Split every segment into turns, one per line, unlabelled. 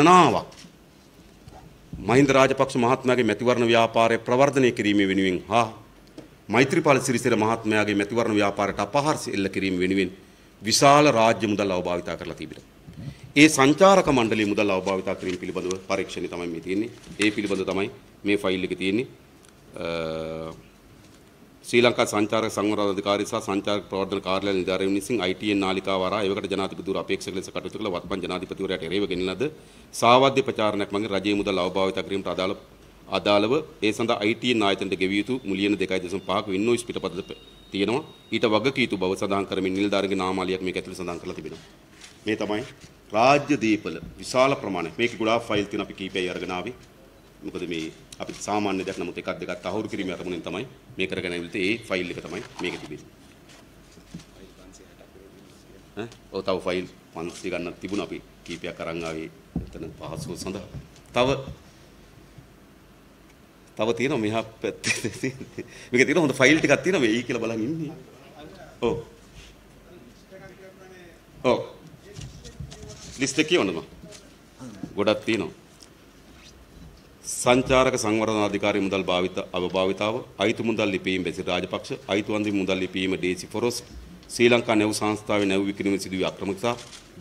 ගණනාවක් මහින්ද රාජපක්ෂ මහත්මයාගේ මැතිවරණ ව්‍යාපාරය ප්‍රවර්ධනය කිරීම වෙනුවෙන් හා මෛත්‍රීපාල සිරිසේන මහත්මයාගේ මැතිවරණ ව්‍යාපාරයට අපහාරසි එල්ල කිරීම වෙනුවෙන් විශාල රාජ්‍ය මුදල් අවභාවිතා කරලා තිබිලා. ඒ සංචාරක මණ්ඩලයේ මුදල් අවභාවිතා කිරීම පිළිබඳව පරීක්ෂණය තමයි මේ තියෙන්නේ. ඒ පිළිබඳව තමයි මේ ෆයිල් එක තියෙන්නේ. ශ්‍රී ලංකා සංචාරක සංවර්ධන අධිකාරිය සහ සංචාරක ප්‍රවර්ධන කාර්යාලය නිලධාරීන් විසින් ITN නාලිකාව හරහා එවකට ජනාධිපති දුර අපේක්ෂක ලෙස කටයුතු කළ වත්මන් ජනාධිපතිවරයාට එරෙහිව ගෙනෙන ලද සාවද්‍ය ප්‍රචාරණයක් මගින් රජයේ මුදල් අවභාවිත කිරීමට අදාළ අදාළව ඒ සඳහා ITN ආයතනයට ගෙවිය යුතු මුලියන 2.5ක ඉන්වොයිස් පිටපත තියෙනවා ඊට වගකී යුතු බව සඳහන් කරමින් නිලධාරීන්ගේ නාමාලියක් මේක ඇතුළේ සඳහන් කරලා තිබෙනවා මේ තමයි රාජ්‍ය දීපල විශාල ප්‍රමාණයක් මේක ගොඩාක් ෆයිල් තියෙන අපි කීපය අරගෙන ආවේ මොකද මේ අපි සාමාන්‍ය දෙයක් නමුත් එකක් දෙකක් තහවුරු කිරීම අරමුණෙන් තමයි මේ කරගෙන ඇවිල්ලා තියෙන්නේ. ඒ ෆයිල් එක තමයි මේක තිබෙන්නේ. ඈ ඔව් තව ෆයිල් 500 ගන්න තිබුණා අපි කීපයක් අරන් ආවේ එතන පහසුව සඳහා. තව තව තියෙනවා මෙහා පැත්තේ තියෙන්නේ. මේක තියෙන හොඳ ෆයිල් ටිකක් තියෙනවා මේ කියලා බලන් ඉන්නේ. ඔව්. ඔව්. ලිස්ට් එක කියවන්නද? ගොඩක් තියෙනවා. සංචාරක සංවර්ධන අධිකාරී මුදල් භාවිත අවභාවිතාව අයිතු මුදල් ලිපීම් බැසි රාජපක්ෂ අයිතුවන්දි මුදල් ලිපීම ඩේසි ෆොරොස් ශ්‍රී ලංකා නැව් සංස්ථාවේ නැව් විකිණීම සිදුවී අක්‍රමතා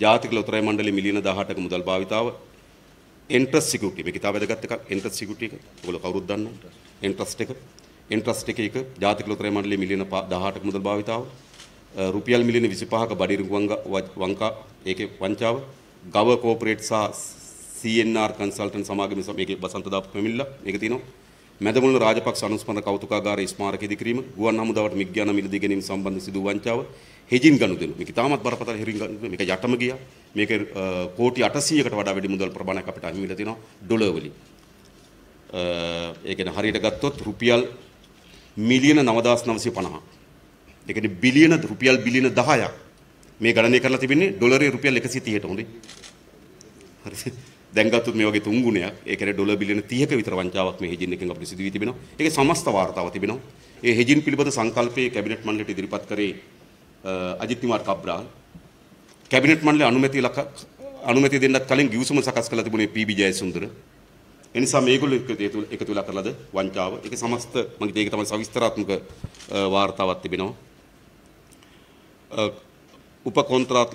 ජාතික ලොතරැයි මණ්ඩලයේ මිලියන 18ක මුදල් භාවිතාව එන්ට්‍රස් සිකියුරිටි මේක ඉතාල වැදගත් එකක් එන්ට්‍රස් සිකියුරිටි එක ඔයගොල්ලෝ කවුරුත් දන්නවා එන්ට්‍රස්ට් එක එන්ට්‍රස්ට් එකේ එක ජාතික ලොතරැයි මණ්ඩලයේ මිලියන 18ක මුදල් භාවිතාව රුපියල් මිලියන 25ක බඩිරු වංගා වංකා ඒකේ වංචාව ගව කෝපරේට් සහ CNR කන්සල්ටන්ට් සමාගමේ මේකේ බසන්ත දාපු පැමිණිලා මේක තියෙනවා මැදමුණ රාජපක්ෂ අනුස්මරණ කෞතුකාගාරයේ ස්මාරක ඉදිකිරීම ගුවන් හමුදාවට මිග්ඥාන මිලදී ගැනීම සම්බන්ධ සිදු වංචාව හෙජින් ගනුදෙනු මේක තාමත් බරපතල හෙරින් ගනුදෙනු මේක යටම ගියා මේක කෝටි 800කට වඩා වැඩි මුදල් ප්‍රමාණයක් අපිට අහිමි වෙලා තියෙනවා ඩොලර් වලින් ඒ කියන්නේ හරියට ගත්තොත් රුපියල් මිලියන 9950 ඒ කියන්නේ බිලියන රුපියල් බිලියන 10ක් මේ ගණනය කරලා තිබෙන්නේ ඩොලරේ රුපියල් 130ට හොඳයි හරි දැන්ගත්තුත් මේ වගේ තුන් ගුණයක් ඒ කියන්නේ ඩොලර් බිලියන 30ක විතර වංචාවක් මේ හෙජින් එකෙන් අපිට සිදු වී තිබෙනවා. ඒකේ සමස්ත වාර්තාව තිබෙනවා. ඒ හෙජින් පිළිබඳ සංකල්පයේ කැබිනට් මණ්ඩලයට ඉදිරිපත් කරේ අජිත් කුමාර් කබ්‍රාල්. කැබිනට් මණ්ඩලය අනුමැති ලක අනුමැති දෙන්නත් කලින් ගිවිසුම සකස් කළා තිබුණේ පීබී ජයසුන්දර. ඒ නිසා මේගොල්ලෝ එකතු එකතු වෙලා කරලාද වංචාව. ඒකේ සමස්ත මම ඒක තමයි සවිස්තරාත්මක වාර්තාවක් තිබෙනවා. උපකොන්ත්‍රාත්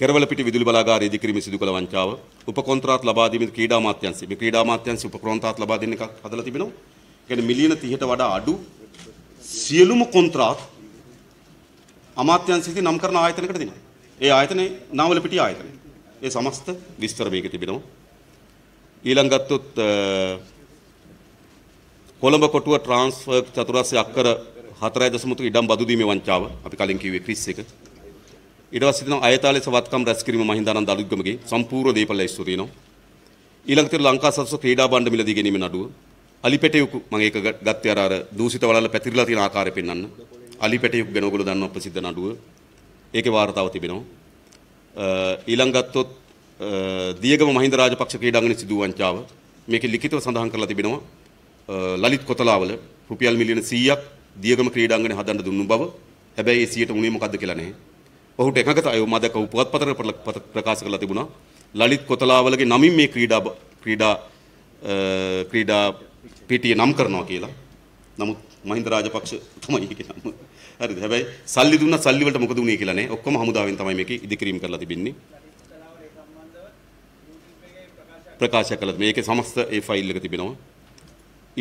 කෙරවලපිට විදුලි බලාගාරය ඉදිකිරීම සිදු කළ වංචාව උපකොන්ත්‍රාත් ලබා දීමේ ක්‍රීඩා අමාත්‍යාංශය මේ ක්‍රීඩා අමාත්‍යාංශය උපකොන්ත්‍රාත් ලබා දෙන එකක් හදලා තිබෙනවා. කියන්නේ මිලියන 30ට වඩා අඩු සියලුම කොන්ත්‍රාත් අමාත්‍යංශයේදී නම් කරන ආයතනයකට දෙනවා. ඒ ආයතනේ නාවලපිටිය ආයතනය. ඒ සමස්ත විස්තර මේක තිබෙනවා. ඊළඟ ගත්තොත් කොළඹ කොටුව ට්‍රාන්ස්ෆර් චතුරාස්‍ය අක්කර 4.3 ඉඩම් බදු දීමේ වංචාව අපි කලින් කිව්වේ ක්‍රිස් එක. ඊට පස්සේ තියෙනවා අයතාලේ සවත්කම් රැස්කිරීම මහින්දානන්ද අලුත්ගමගේ සම්පූර්ණ දේපල ඉස්තුරිනවා ඊළඟට ලංකා සත්ව ක්‍රීඩා බණ්ඩ මිලදී ගැනීම නඩුව අලිපැටියුකු මම ඒක ගත්තේ අර අර දූෂිත වලල පැතිරිලා තියෙන ආකාරය පෙන්වන්න අලිපැටියුකු ගැන ඔයගොල්ලෝ දන්නවා ප්‍රසිද්ධ නඩුව ඒකේ වාර්තාව තිබෙනවා ඊළඟ ගත්තොත් දියගම මහින්ද රාජපක්ෂ ක්‍රීඩාංගණයේ සිදු වංචාව මේකේ ලිඛිතව සඳහන් කරලා තිබෙනවා ලලිත් කොතලාවල රුපියල් මිලියන 100ක් දියගම ක්‍රීඩාංගණය හදන්න දුන්නු බව හැබැයි ඒ 100ට උනේ මොකද්ද කියලා නැහැ ඔහුට එකඟතයි මම දැක උපත්පතර ප්‍රකාශ කරලා තිබුණා. ලලිත් කොතලාවලගේ නමින් මේ ක්‍රීඩා ක්‍රීඩා ක්‍රීඩා පිටියේ නම් කරනවා කියලා. නමුත් මහින්ද රාජපක්ෂ තමයි ඒක නම. හරිද? හැබැයි සල්ලි දුන්නා සල්ලි වලට මොකද වුනේ කියලා නේ. ඔක්කොම හමුදාවෙන් තමයි මේක ඉදිකිරීම කරලා තිබෙන්නේ. ප්‍රකාශ කළා. මේකේ සමස්ත ඒ ෆයිල් එක තිබෙනවා.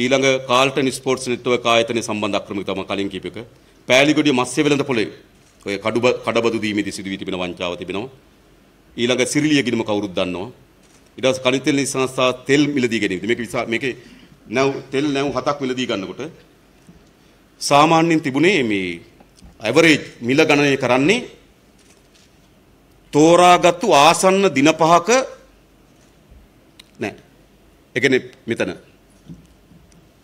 ඊළඟ කාල්ටන් ස්පෝර්ට්ස් නෙට්වර්ක් ආයතනය සම්බන්ධ අක්‍රමික තමයි කලින් කීප එක. පෑලිගොඩිය මස්සේ වෙළඳ පොළේ ඔය කඩුබ කඩබදු දීමේදී සිදු වී තිබෙන වංචාව තිබෙනවා. ඊළඟ සිරිලිය ගිනම කවුරුත් දන්නවා. ඊට පස්සේ කණිතෙල් සංස්ථා තෙල් මිලදී ගැනීම. මේක මේකේ නැව් තෙල් නැව් හතක් මිලදී ගන්නකොට සාමාන්‍යයෙන් තිබුණේ මේ ඇවරේජ් මිල ගණනය කරන්නේ තෝරාගත්තු ආසන්න දින පහක නෑ. ඒ කියන්නේ මෙතන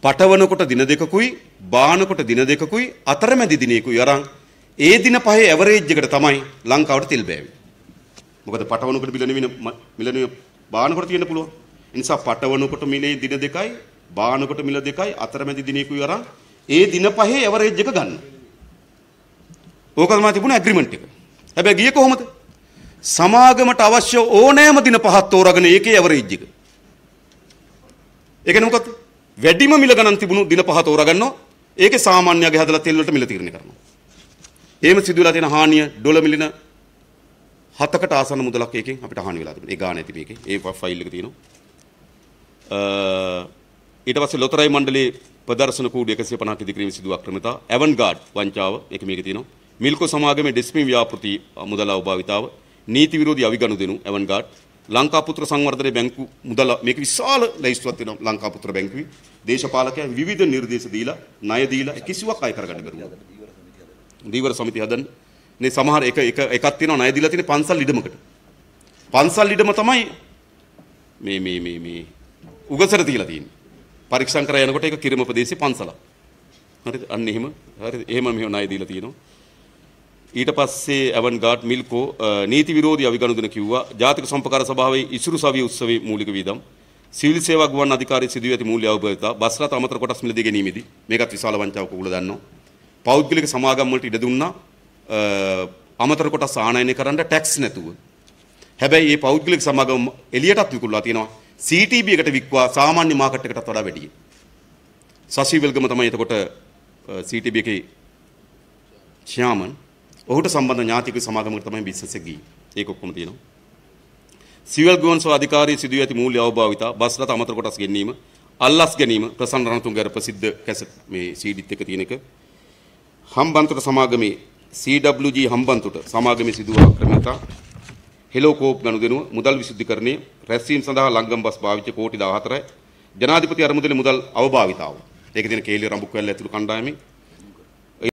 පටවනකොට දින දෙකකුයි බානකොට දින දෙකකුයි අතරමැදි දිනයකුයි අරන් ඒ දින පහේ ඇවරේජ් එකට තමයි ලංකාවට තෙල් බෑවේ. මොකද පටවනකොට මිලනෙවින මිලනෙව බානකොට තියෙන්න පුළුවන්. ඒ නිසා පටවනකොට මිලේ දින දෙකයි බානකොට මිල දෙකයි අතරමැදි දිනේකුයි අරන් ඒ දින පහේ ඇවරේජ් එක ගන්න. ඕක තමයි තිබුණ ඇග්‍රීමන්ට් එක. හැබැයි ගියේ කොහොමද? සමාගමට අවශ්‍ය ඕනෑම දින පහක් තෝරාගෙන ඒකේ ඇවරේජ් එක. ඒ කියන්නේ මොකක්ද? වැඩිම මිල ගණන් තිබුණු දින පහ තෝරාගන්නවා. ඒකේ සාමාන්‍යයගේ හැදලා තෙල් වලට මිල තීරණය කරනවා. එහෙම සිදුවලා තියෙන හානිය ඩොලර් මිලියන 7කට ආසන්න මුදලක් එකකින් අපිට හානි වෙලා තිබුණා. ඒ ගාණ ඇති මේකේ. ඒ ෆයිල් එක තියෙනවා. ඊට පස්සේ ලොතරැයි මණ්ඩලයේ ප්‍රදර්ශන කූඩු 150ක් ඉදිකිරීම සිදුවක් ක්‍රමතා. ඇවන්ගාඩ් වංචාව ඒක මේකේ තියෙනවා. මිල්කෝ සමාගමේ ඩෙස්මි ව්‍යාපෘති මුදල අවභාවිතාව. නීති විරෝධී අවිගනුදෙනු ඇවන්ගාඩ්. ලංකාපුත්‍ර සංවර්ධනයේ බැංකු මුදල මේක විශාල ලැයිස්තුවක් තියෙනවා ලංකාපුත්‍ර බැංකුවේ. දේශපාලකයන් විවිධ නිර්දේශ දීලා ණය දීලා කිසිවක් අය කරගන්න බැරුවා. දීවර සමිති හදන්න. මේ සමහර එක එක එකක් තියෙනවා ණය දීලා තියෙන පන්සල් ඉඩමකට. පන්සල් ඉඩම තමයි මේ මේ මේ මේ උගසට තියලා තියෙන්නේ. පරීක්ෂා කරලා යනකොට ඒක කිරිම ප්‍රදේශයේ පන්සලක්. හරිද? අන්න එහෙම. හරිද? එහෙම මෙහෙම ණය දීලා තියෙනවා. ඊට පස්සේ ඇවන් ගාඩ් මිල්කෝ නීති විරෝධී අවිගනුදෙන කිව්වා ජාතික සම්පකාර සභාවේ ඉසුරු සවිය උත්සවයේ මූලික වියදම් සිවිල් සේවා ගුවන් අධිකාරියේ සිදුවී ඇති මූල්‍ය අවබෝධතා බස්රත් අමතර කොටස් මිලදී ගැනීමේදී මේකත් විශාල වංචාවක උගල දන්නවා පෞද්ගලික සමාගම් වලට ඉඩ දුන්නා අමතර කොටස් ආනයනය කරන්න ටැක්ස් නැතුව. හැබැයි මේ පෞද්ගලික සමාගම් එළියටත් විකුණලා තියෙනවා. CTB එකට වික්වා සාමාන්‍ය මාකට් එකටත් වඩා වැඩියි. සසීවල්ගම තමයි එතකොට CTB එකේ ශ්‍යාමන් ඔහුට සම්බන්ධ ඥාතික සමාගමකට තමයි බිස්නස් එක ගියේ. ඒක ඔක්කොම තියෙනවා. සිවල් ගුවන්සෝ අධිකාරී සිදුව ඇති මූල්‍ය අවභාවිතා බස් රථ අමතර කොටස් ගෙන්වීම අල්ලස් ගැනීම ප්‍රසන්න රණතුංගගේ ප්‍රසිද්ධ කැසට් මේ සීඩිත් එක තියෙන එක හම්බන්තොට සමාගමේ CWG හම්බන්තොට සමාගමේ සිදු වූ ක්‍රමතා හෙලෝකෝප් ගනුදෙනුව මුදල් විසුද්ධිකරණය රැස්වීම සඳහා ලංගම් බස් භාවිත කෝටි 14යි ජනාධිපති අරමුදලේ මුදල් අවභාවිතාව. ඒකේ තියෙන කේලිය රඹුක්වැල්ල ඇතුළු කණ්ඩායමේ